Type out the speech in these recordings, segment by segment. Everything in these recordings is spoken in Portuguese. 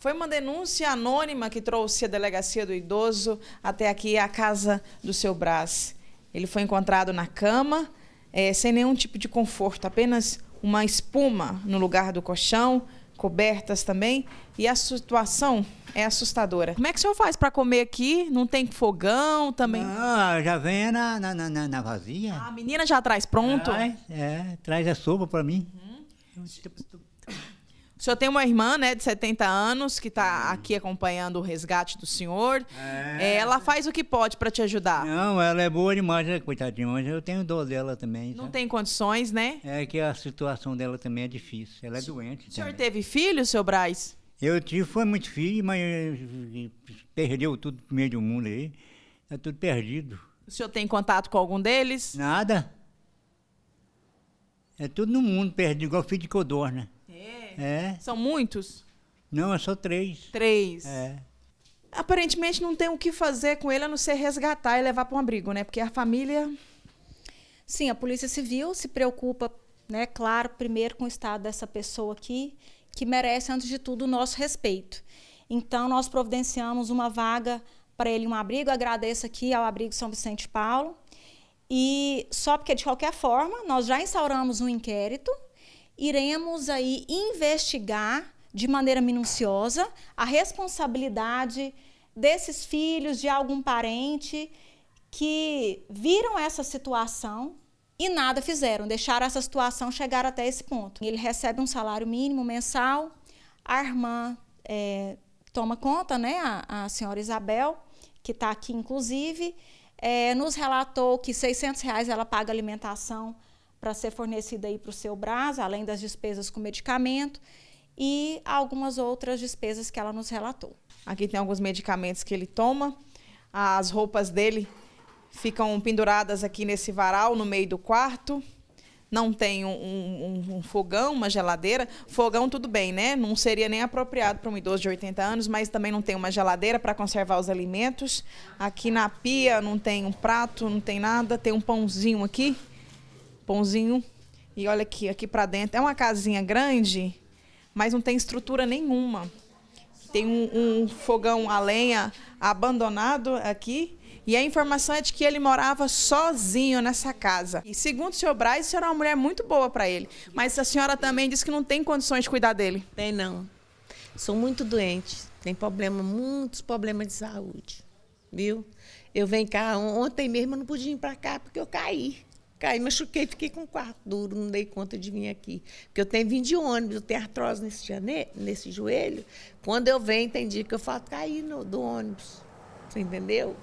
Foi uma denúncia anônima que trouxe a delegacia do idoso até aqui, a casa do seu Brás. Ele foi encontrado na cama, é, sem nenhum tipo de conforto, apenas uma espuma no lugar do colchão, cobertas também, e a situação é assustadora. Como é que o senhor faz para comer aqui? Não tem fogão também? Ah, já vem na, na, na, na vazia. Ah, a menina já traz pronto? Traz, é, traz a sopa para mim. Uhum. Então, tipo, o senhor tem uma irmã, né, de 70 anos, que está uhum. aqui acompanhando o resgate do senhor. É. é ela faz o que pode para te ajudar. Não, ela é boa demais, né, coitadinha, mas eu tenho dor dela também. Não sabe? tem condições, né? É que a situação dela também é difícil. Ela é doente. O senhor também. teve filho, seu Braz? Eu tive, foi muito filho, mas eh, perdeu tudo pro meio do mundo aí. É tudo perdido. O senhor tem contato com algum deles? Nada. É tudo no mundo perdido, igual filho de codorna. É? é. São muitos? Não, é só três. Três. É. Aparentemente não tem o que fazer com ele a não ser resgatar e levar para um abrigo, né? Porque a família. Sim, a Polícia Civil se preocupa, né, claro, primeiro com o estado dessa pessoa aqui, que merece, antes de tudo, o nosso respeito. Então, nós providenciamos uma vaga para ele, um abrigo. Agradeço aqui ao Abrigo São Vicente Paulo. E só porque, de qualquer forma, nós já instauramos um inquérito iremos aí investigar de maneira minuciosa a responsabilidade desses filhos de algum parente que viram essa situação e nada fizeram, deixaram essa situação chegar até esse ponto. Ele recebe um salário mínimo mensal, a irmã é, toma conta, né, a, a senhora Isabel, que está aqui inclusive, é, nos relatou que 600 reais ela paga alimentação para ser fornecida aí para o seu braço, além das despesas com medicamento e algumas outras despesas que ela nos relatou. Aqui tem alguns medicamentos que ele toma, as roupas dele ficam penduradas aqui nesse varal no meio do quarto. Não tem um, um, um fogão, uma geladeira. Fogão, tudo bem, né? Não seria nem apropriado para um idoso de 80 anos, mas também não tem uma geladeira para conservar os alimentos. Aqui na pia não tem um prato, não tem nada. Tem um pãozinho aqui galpãozinho. E olha aqui, aqui para dentro. É uma casinha grande, mas não tem estrutura nenhuma. Tem um, um fogão a lenha abandonado aqui. E a informação é de que ele morava sozinho nessa casa. E segundo o senhor Braz, a senhora é uma mulher muito boa para ele. Mas a senhora também disse que não tem condições de cuidar dele. Tem não. Sou muito doente. Tem problema, muitos problemas de saúde. Viu? Eu venho cá, ontem mesmo eu não podia ir para cá porque eu caí. Caí, machuquei, fiquei com um quarto duro, não dei conta de vir aqui. Porque eu tenho vim de ônibus, eu tenho artrose nesse, jane... nesse joelho. Quando eu venho, tem dia que eu falo, caí no... do ônibus. Você entendeu?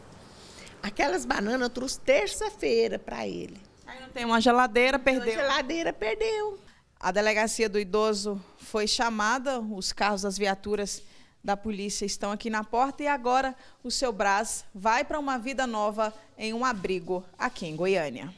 Aquelas bananas eu trouxe terça-feira para ele. Aí não tem uma geladeira, perdeu. Uma geladeira perdeu. A delegacia do idoso foi chamada, os carros as viaturas da polícia estão aqui na porta e agora o seu Brás vai para uma vida nova em um abrigo aqui em Goiânia.